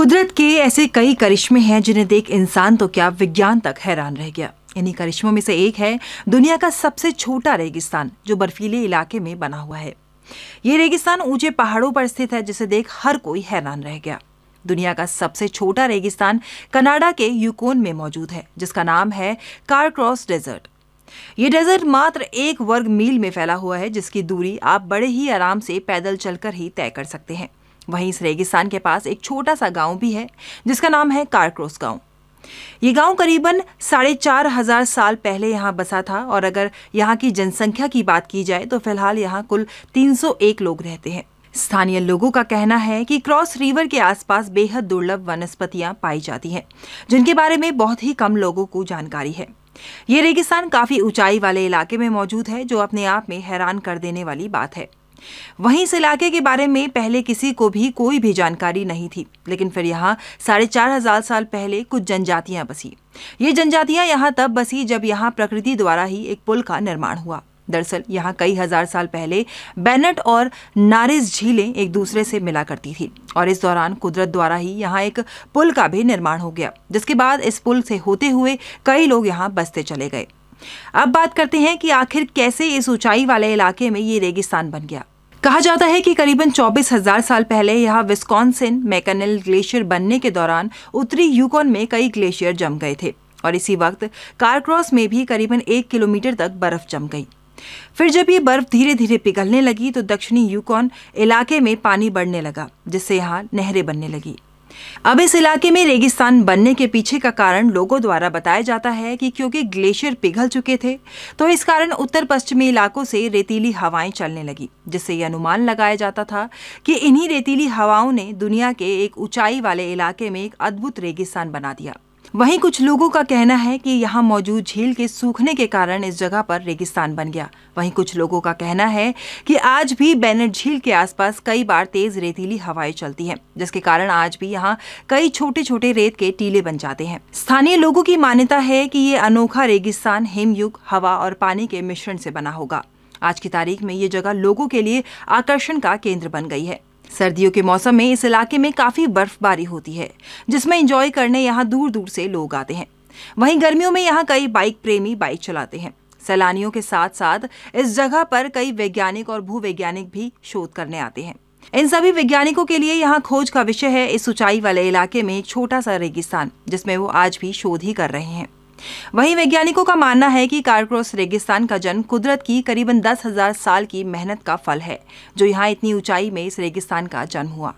कुदरत के ऐसे कई करिश्मे हैं जिन्हें देख इंसान तो क्या विज्ञान तक हैरान रह गया इन्हीं करिश्मों में से एक है दुनिया का सबसे छोटा रेगिस्तान जो बर्फीले इलाके में बना हुआ है ये रेगिस्तान ऊंचे पहाड़ों पर स्थित है जिसे देख हर कोई हैरान रह गया दुनिया का सबसे छोटा रेगिस्तान कनाडा के यूकोन में मौजूद है जिसका नाम है कारक्रॉस डेजर्ट ये डेजर्ट मात्र एक वर्ग मील में फैला हुआ है जिसकी दूरी आप बड़े ही आराम से पैदल चलकर ही तय कर सकते हैं वहीं इस रेगिस्तान के पास एक छोटा सा गांव भी है जिसका नाम है कारक्रोस गांव ये गांव करीबन साढ़े चार हजार साल पहले यहाँ बसा था और अगर यहाँ की जनसंख्या की बात की जाए तो फिलहाल यहाँ कुल 301 लोग रहते हैं स्थानीय लोगों का कहना है कि क्रॉस रिवर के आसपास बेहद दुर्लभ वनस्पतियां पाई जाती हैं जिनके बारे में बहुत ही कम लोगों को जानकारी है ये रेगिस्तान काफ़ी ऊंचाई वाले इलाके में मौजूद है जो अपने आप में हैरान कर देने वाली बात है वहीं इस इलाके के बारे में पहले किसी को भी कोई भी जानकारी नहीं थी लेकिन फिर यहाँ साढ़े चार हजार साल पहले कुछ जनजातियां बसी ये जनजातियां यहाँ तब बसी जब यहाँ प्रकृति द्वारा ही एक पुल का निर्माण हुआ दरअसल यहाँ कई हजार साल पहले बैनट और नारिस झीलें एक दूसरे से मिला करती थी और इस दौरान कुदरत द्वारा ही यहाँ एक पुल का भी निर्माण हो गया जिसके बाद इस पुल से होते हुए कई लोग यहाँ बसते चले गए अब बात करते हैं कि आखिर कैसे इस ऊंचाई वाले इलाके में ये रेगिस्तान बन गया कहा जाता है कि करीबन चौबीस हजार साल पहले यहाँ विस्कॉन्सिन मैकनल ग्लेशियर बनने के दौरान उत्तरी यूकोन में कई ग्लेशियर जम गए थे और इसी वक्त कारक्रॉस में भी करीबन एक किलोमीटर तक बर्फ जम गई फिर जब ये बर्फ धीरे धीरे पिघलने लगी तो दक्षिणी यूकॉन इलाके में पानी बढ़ने लगा जिससे यहाँ नहरें बनने लगी अब इस इलाके में रेगिस्तान बनने के पीछे का कारण लोगों द्वारा बताया जाता है कि क्योंकि ग्लेशियर पिघल चुके थे तो इस कारण उत्तर पश्चिमी इलाकों से रेतीली हवाएं चलने लगी जिससे यह अनुमान लगाया जाता था कि इन्हीं रेतीली हवाओं ने दुनिया के एक ऊंचाई वाले इलाके में एक अद्भुत रेगिस्तान बना दिया वहीं कुछ लोगों का कहना है कि यहाँ मौजूद झील के सूखने के कारण इस जगह पर रेगिस्तान बन गया वहीं कुछ लोगों का कहना है कि आज भी बैनेट झील के आसपास कई बार तेज रेतीली हवाएं चलती हैं जिसके कारण आज भी यहाँ कई छोटे छोटे रेत के टीले बन जाते हैं स्थानीय लोगों की मान्यता है कि ये अनोखा रेगिस्तान हिमयुग हवा और पानी के मिश्रण से बना होगा आज की तारीख में ये जगह लोगों के लिए आकर्षण का केंद्र बन गई है सर्दियों के मौसम में इस इलाके में काफ़ी बर्फबारी होती है जिसमें इंजॉय करने यहाँ दूर दूर से लोग आते हैं वहीं गर्मियों में यहाँ कई बाइक प्रेमी बाइक चलाते हैं सैलानियों के साथ साथ इस जगह पर कई वैज्ञानिक और भूवैज्ञानिक भी शोध करने आते हैं इन सभी वैज्ञानिकों के लिए यहाँ खोज का विषय है इस ऊंचाई वाले इलाके में एक छोटा सा रेगिस्तान जिसमें वो आज भी शोध ही कर रहे हैं वहीं वैज्ञानिकों का मानना है कि कारक्रोस रेगिस्तान का जन्म कुदरत की करीबन दस हजार साल की मेहनत का फल है जो यहाँ इतनी ऊंचाई में इस रेगिस्तान का जन्म हुआ